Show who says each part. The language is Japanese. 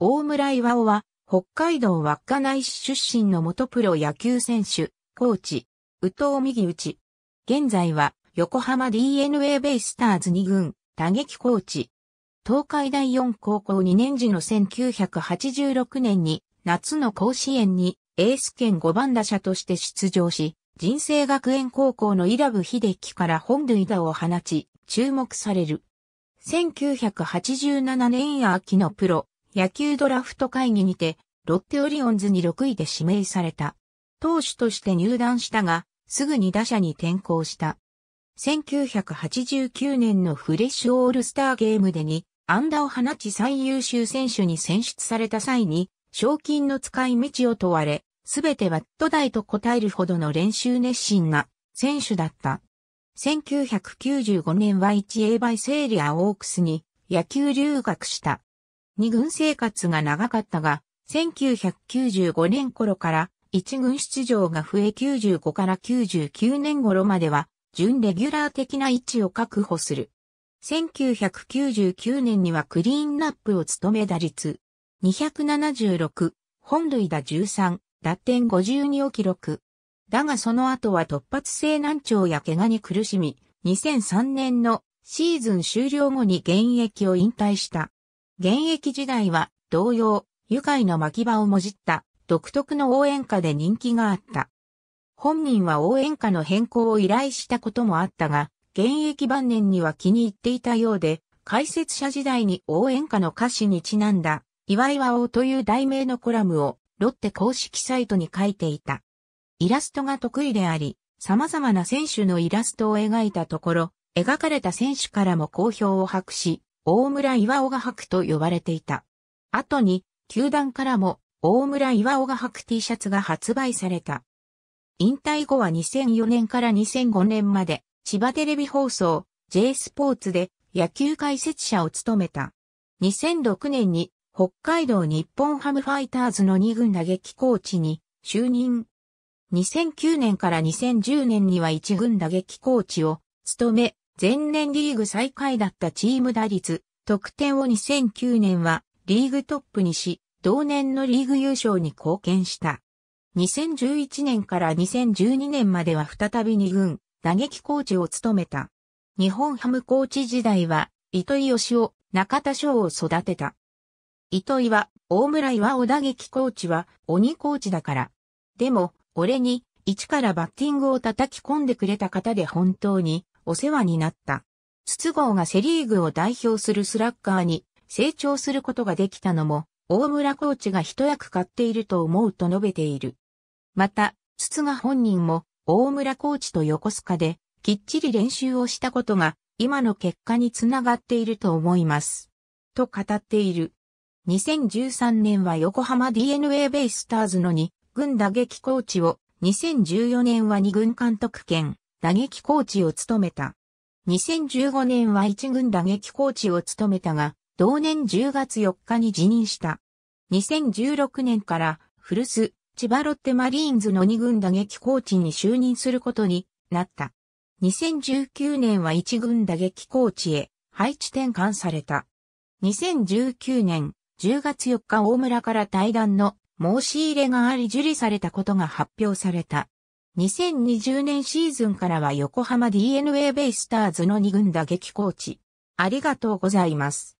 Speaker 1: 大村岩尾は、北海道稚内市出身の元プロ野球選手、コーチ、宇藤右内。現在は、横浜 DNA ベイスターズ2軍、打撃コーチ。東海第4高校2年時の1986年に、夏の甲子園に、エース兼5番打者として出場し、人生学園高校のイラブ秀樹から本塁打を放ち、注目される。1987年秋のプロ野球ドラフト会議にて、ロッテオリオンズに6位で指名された。投手として入団したが、すぐに打者に転向した。1989年のフレッシュオールスターゲームでに、安打を放ち最優秀選手に選出された際に、賞金の使い道を問われ、すべてはット代と答えるほどの練習熱心な選手だった。1995年は 1A 倍セーリアオークスに野球留学した。二軍生活が長かったが、1995年頃から一軍出場が増え95から99年頃までは、準レギュラー的な位置を確保する。1999年にはクリーンナップを務め打率276、本塁打13、打点52を記録。だがその後は突発性難聴や怪我に苦しみ、2003年のシーズン終了後に現役を引退した。現役時代は同様、愉快の巻き場をもじった独特の応援歌で人気があった。本人は応援歌の変更を依頼したこともあったが、現役晩年には気に入っていたようで、解説者時代に応援歌の歌詞にちなんだ、岩井和王という題名のコラムを、ロッテ公式サイトに書いていた。イラストが得意であり、様々な選手のイラストを描いたところ、描かれた選手からも好評を博し、大村岩尾が白と呼ばれていた。後に、球団からも、大村岩尾が白 T シャツが発売された。引退後は2004年から2005年まで、千葉テレビ放送、J スポーツで野球解説者を務めた。2006年に北海道日本ハムファイターズの2軍打撃コーチに就任。2009年から2010年には1軍打撃コーチを務め、前年リーグ最下位だったチーム打率、得点を2009年はリーグトップにし、同年のリーグ優勝に貢献した。2011年から2012年までは再び二軍、打撃コーチを務めた。日本ハムコーチ時代は、糸井義雄、中田翔を育てた。糸井は、大村岩尾打撃コーチは、鬼コーチだから。でも、俺に、一からバッティングを叩き込んでくれた方で本当に、お世話になった。筒香がセリーグを代表するスラッガーに成長することができたのも、大村コーチが一役買っていると思うと述べている。また、筒が本人も、大村コーチと横須賀で、きっちり練習をしたことが、今の結果につながっていると思います。と語っている。2013年は横浜 DNA ベイスターズの2軍打撃コーチを、2014年は2軍監督兼打撃コーチを務めた。2015年は一軍打撃コーチを務めたが、同年10月4日に辞任した。2016年から古巣、千葉ロッテマリーンズの二軍打撃コーチに就任することになった。2019年は一軍打撃コーチへ配置転換された。2019年10月4日大村から対談の申し入れがあり受理されたことが発表された。2020年シーズンからは横浜 DNA ベイスターズの2軍打撃コーチ。ありがとうございます。